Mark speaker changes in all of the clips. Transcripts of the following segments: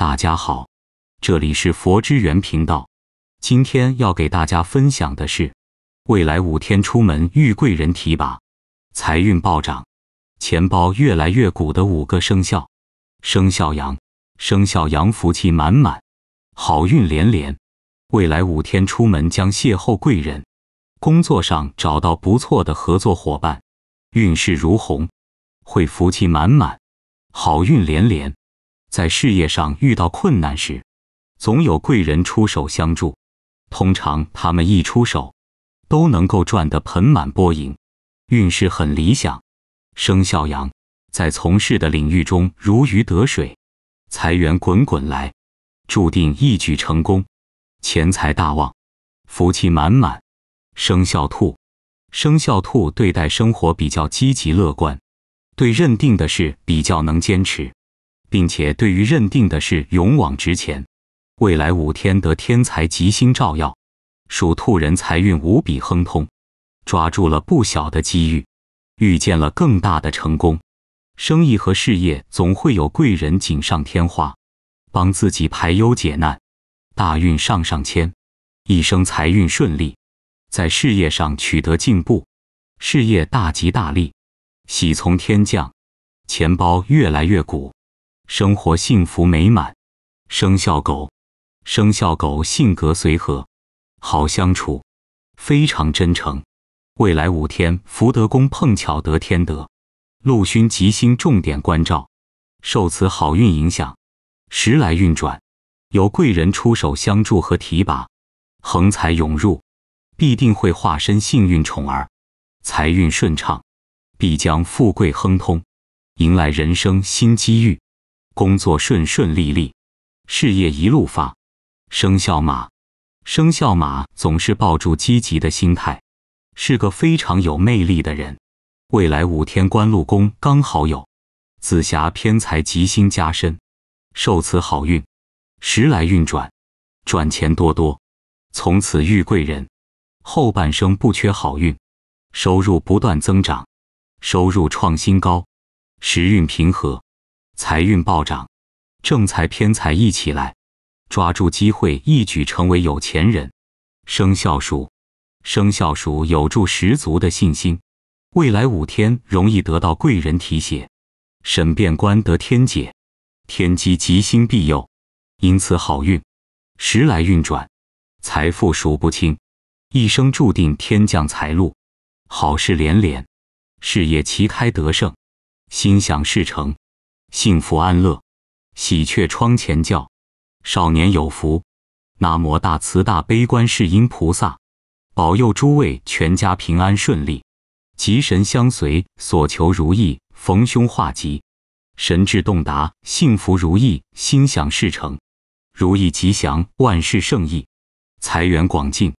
Speaker 1: 大家好，这里是佛之源频道。今天要给大家分享的是，未来五天出门遇贵人提拔，财运暴涨，钱包越来越鼓的五个生肖。生肖羊，生肖羊福气满满，好运连连。未来五天出门将邂逅贵人，工作上找到不错的合作伙伴，运势如虹，会福气满满，好运连连。在事业上遇到困难时，总有贵人出手相助。通常他们一出手，都能够赚得盆满钵盈，运势很理想。生肖羊在从事的领域中如鱼得水，财源滚滚来，注定一举成功，钱财大旺，福气满满。生肖兔，生肖兔对待生活比较积极乐观，对认定的事比较能坚持。并且对于认定的事勇往直前，未来五天得天才吉星照耀，属兔人财运无比亨通，抓住了不小的机遇，遇见了更大的成功，生意和事业总会有贵人锦上添花，帮自己排忧解难，大运上上签，一生财运顺利，在事业上取得进步，事业大吉大利，喜从天降，钱包越来越鼓。生活幸福美满，生肖狗，生肖狗性格随和，好相处，非常真诚。未来五天福德宫碰巧得天德，陆勋吉星重点关照，受此好运影响，时来运转，有贵人出手相助和提拔，横财涌入，必定会化身幸运宠儿，财运顺畅，必将富贵亨通，迎来人生新机遇。工作顺顺利利，事业一路发。生肖马，生肖马总是抱住积极的心态，是个非常有魅力的人。未来五天官禄宫刚好有紫霞偏财吉星加身，受此好运，时来运转，赚钱多多。从此遇贵人，后半生不缺好运，收入不断增长，收入创新高，时运平和。财运暴涨，正财偏财一起来，抓住机会，一举成为有钱人。生肖鼠，生肖鼠有助十足的信心，未来五天容易得到贵人提携，审辩官得天解，天机吉星庇佑，因此好运，时来运转，财富数不清，一生注定天降财路，好事连连，事业旗开得胜，心想事成。幸福安乐，喜鹊窗前叫，少年有福。南无大慈大悲观世音菩萨，保佑诸位全家平安顺利，吉神相随，所求如意，逢凶化吉，神智洞达，幸福如意，心想事成，如意吉祥，万事胜意，财源广进，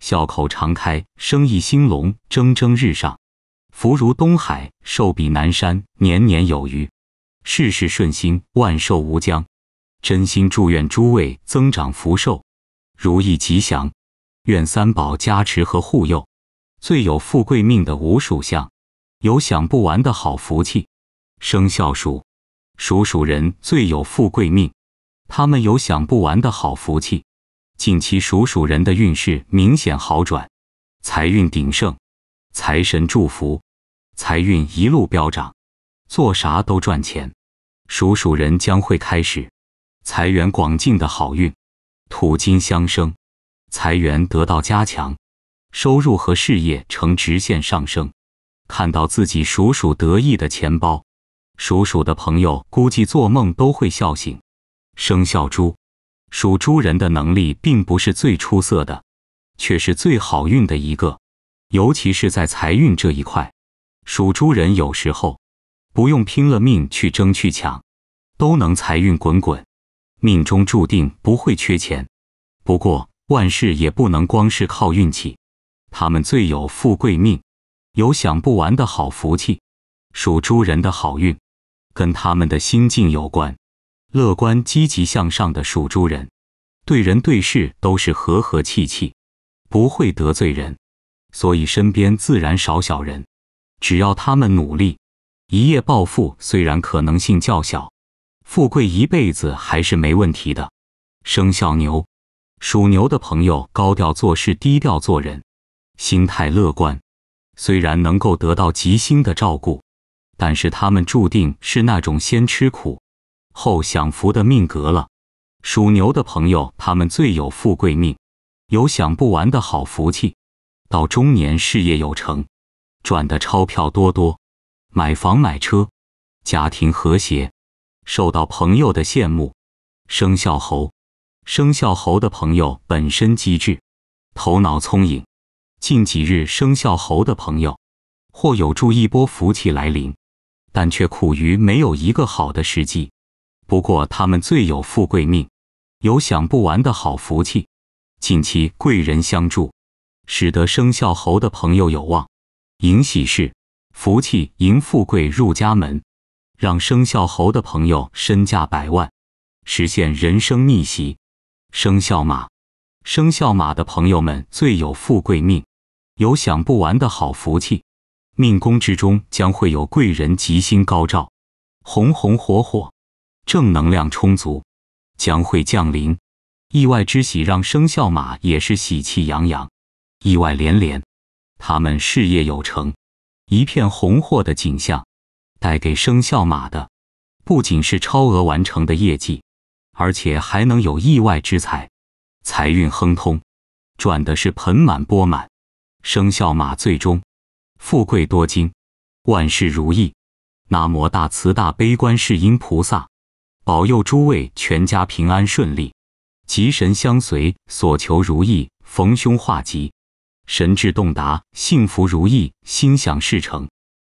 Speaker 1: 笑口常开，生意兴隆，蒸蒸日上，福如东海，寿比南山，年年有余。事事顺心，万寿无疆。真心祝愿诸位增长福寿，如意吉祥。愿三宝加持和护佑，最有富贵命的五属相，有享不完的好福气。生肖鼠，属鼠人最有富贵命，他们有享不完的好福气。近期属鼠人的运势明显好转，财运鼎盛，财神祝福，财运一路飙涨。做啥都赚钱，属鼠人将会开始财源广进的好运，土金相生，财源得到加强，收入和事业呈直线上升。看到自己鼠鼠得意的钱包，鼠鼠的朋友估计做梦都会笑醒。生肖猪，属猪人的能力并不是最出色的，却是最好运的一个，尤其是在财运这一块，属猪人有时候。不用拼了命去争去抢，都能财运滚滚，命中注定不会缺钱。不过万事也不能光是靠运气，他们最有富贵命，有享不完的好福气。属猪人的好运，跟他们的心境有关。乐观积极向上的属猪人，对人对事都是和和气气，不会得罪人，所以身边自然少小人。只要他们努力。一夜暴富虽然可能性较小，富贵一辈子还是没问题的。生肖牛，属牛的朋友高调做事，低调做人，心态乐观。虽然能够得到吉星的照顾，但是他们注定是那种先吃苦，后享福的命格了。属牛的朋友，他们最有富贵命，有享不完的好福气，到中年事业有成，赚的钞票多多。买房买车，家庭和谐，受到朋友的羡慕。生肖猴，生肖猴的朋友本身机智，头脑聪颖。近几日，生肖猴的朋友或有助一波福气来临，但却苦于没有一个好的时机。不过，他们最有富贵命，有享不完的好福气。近期贵人相助，使得生肖猴的朋友有望迎喜事。福气迎富贵入家门，让生肖猴的朋友身价百万，实现人生逆袭。生肖马，生肖马的朋友们最有富贵命，有享不完的好福气，命宫之中将会有贵人吉星高照，红红火火，正能量充足，将会降临意外之喜，让生肖马也是喜气洋洋，意外连连，他们事业有成。一片红火的景象，带给生肖马的不仅是超额完成的业绩，而且还能有意外之财，财运亨通，赚的是盆满钵满。生肖马最终富贵多金，万事如意。南无大慈大悲观世音菩萨，保佑诸位全家平安顺利，吉神相随，所求如意，逢凶化吉。神智洞达，幸福如意，心想事成，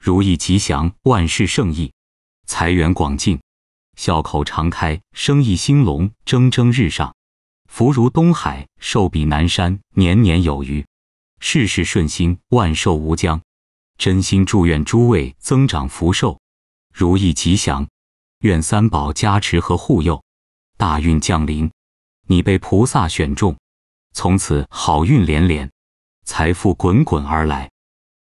Speaker 1: 如意吉祥，万事胜意，财源广进，笑口常开，生意兴隆，蒸蒸日上，福如东海，寿比南山，年年有余，事事顺心，万寿无疆。真心祝愿诸位增长福寿，如意吉祥，愿三宝加持和护佑，大运降临，你被菩萨选中，从此好运连连。财富滚滚而来，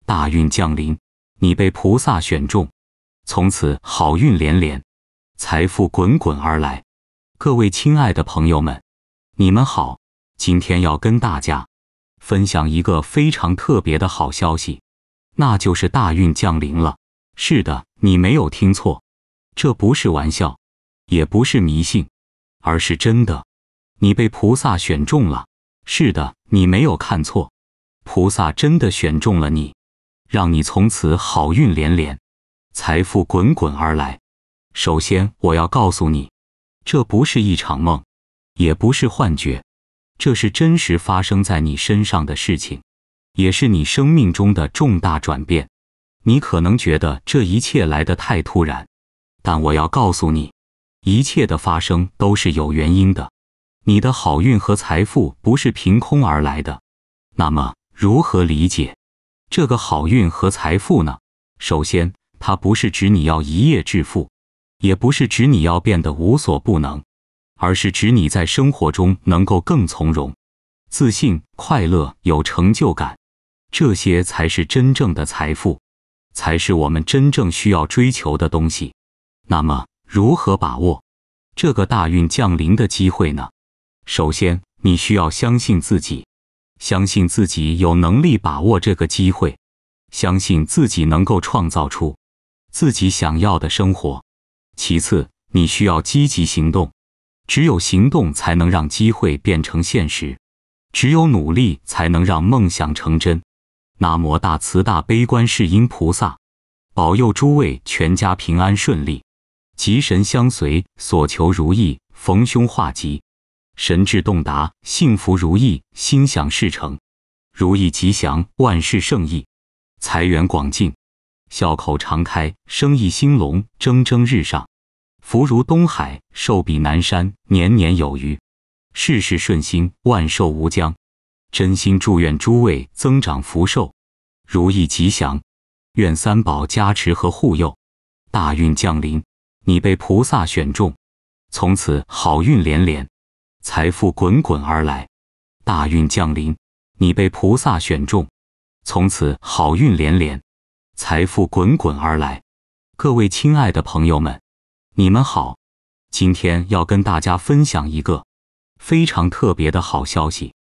Speaker 1: 大运降临，你被菩萨选中，从此好运连连，财富滚滚而来。各位亲爱的朋友们，你们好，今天要跟大家分享一个非常特别的好消息，那就是大运降临了。是的，你没有听错，这不是玩笑，也不是迷信，而是真的，你被菩萨选中了。是的，你没有看错。菩萨真的选中了你，让你从此好运连连，财富滚滚而来。首先，我要告诉你，这不是一场梦，也不是幻觉，这是真实发生在你身上的事情，也是你生命中的重大转变。你可能觉得这一切来得太突然，但我要告诉你，一切的发生都是有原因的。你的好运和财富不是凭空而来的，那么。如何理解这个好运和财富呢？首先，它不是指你要一夜致富，也不是指你要变得无所不能，而是指你在生活中能够更从容、自信、快乐、有成就感，这些才是真正的财富，才是我们真正需要追求的东西。那么，如何把握这个大运降临的机会呢？首先，你需要相信自己。相信自己有能力把握这个机会，相信自己能够创造出自己想要的生活。其次，你需要积极行动，只有行动才能让机会变成现实，只有努力才能让梦想成真。南无大慈大悲观世音菩萨，保佑诸位全家平安顺利，吉神相随，所求如意，逢凶化吉。神智洞达，幸福如意，心想事成，如意吉祥，万事胜意，财源广进，笑口常开，生意兴隆，蒸蒸日上，福如东海，寿比南山，年年有余，事事顺心，万寿无疆。真心祝愿诸位增长福寿，如意吉祥，愿三宝加持和护佑，大运降临，你被菩萨选中，从此好运连连。财富滚滚而来，大运降临，你被菩萨选中，从此好运连连，财富滚滚而来。各位亲爱的朋友们，你们好，今天要跟大家分享一个非常特别的好消息，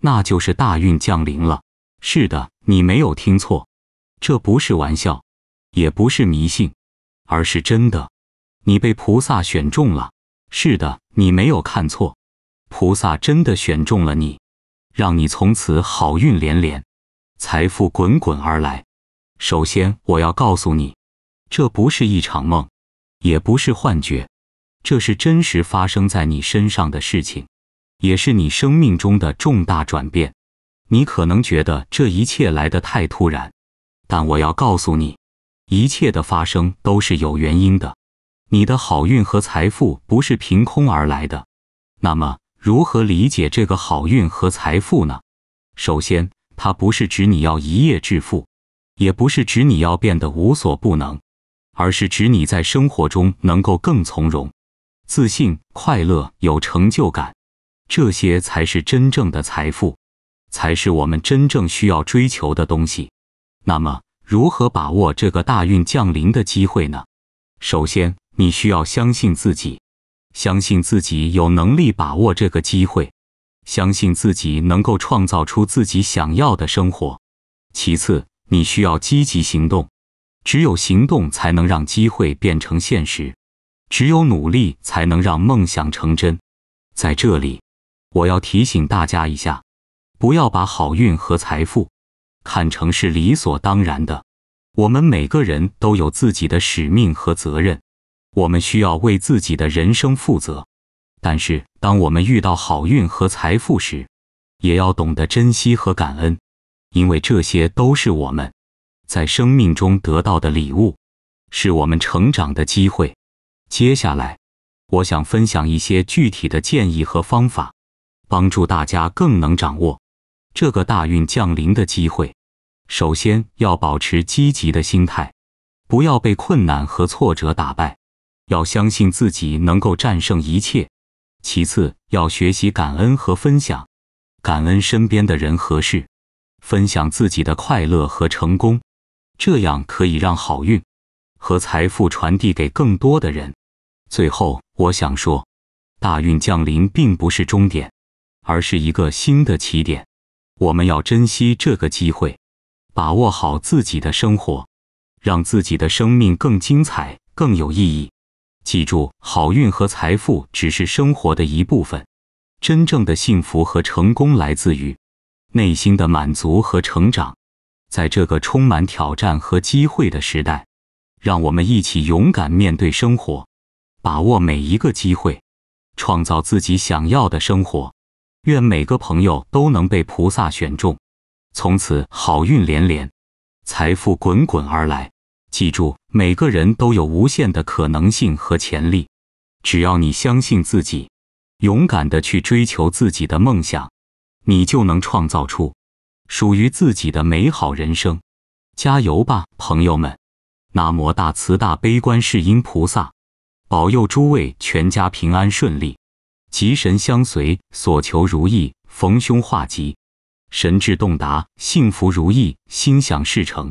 Speaker 1: 那就是大运降临了。是的，你没有听错，这不是玩笑，也不是迷信，而是真的，你被菩萨选中了。是的，你没有看错。菩萨真的选中了你，让你从此好运连连，财富滚滚而来。首先，我要告诉你，这不是一场梦，也不是幻觉，这是真实发生在你身上的事情，也是你生命中的重大转变。你可能觉得这一切来得太突然，但我要告诉你，一切的发生都是有原因的。你的好运和财富不是凭空而来的，那么。如何理解这个好运和财富呢？首先，它不是指你要一夜致富，也不是指你要变得无所不能，而是指你在生活中能够更从容、自信、快乐、有成就感，这些才是真正的财富，才是我们真正需要追求的东西。那么，如何把握这个大运降临的机会呢？首先，你需要相信自己。相信自己有能力把握这个机会，相信自己能够创造出自己想要的生活。其次，你需要积极行动，只有行动才能让机会变成现实，只有努力才能让梦想成真。在这里，我要提醒大家一下，不要把好运和财富看成是理所当然的。我们每个人都有自己的使命和责任。我们需要为自己的人生负责，但是当我们遇到好运和财富时，也要懂得珍惜和感恩，因为这些都是我们在生命中得到的礼物，是我们成长的机会。接下来，我想分享一些具体的建议和方法，帮助大家更能掌握这个大运降临的机会。首先要保持积极的心态，不要被困难和挫折打败。要相信自己能够战胜一切。其次，要学习感恩和分享，感恩身边的人和事，分享自己的快乐和成功，这样可以让好运和财富传递给更多的人。最后，我想说，大运降临并不是终点，而是一个新的起点。我们要珍惜这个机会，把握好自己的生活，让自己的生命更精彩、更有意义。记住，好运和财富只是生活的一部分，真正的幸福和成功来自于内心的满足和成长。在这个充满挑战和机会的时代，让我们一起勇敢面对生活，把握每一个机会，创造自己想要的生活。愿每个朋友都能被菩萨选中，从此好运连连，财富滚滚而来。记住。每个人都有无限的可能性和潜力，只要你相信自己，勇敢地去追求自己的梦想，你就能创造出属于自己的美好人生。加油吧，朋友们！南无大慈大悲观世音菩萨，保佑诸位全家平安顺利，吉神相随，所求如意，逢凶化吉，神智洞达，幸福如意，心想事成。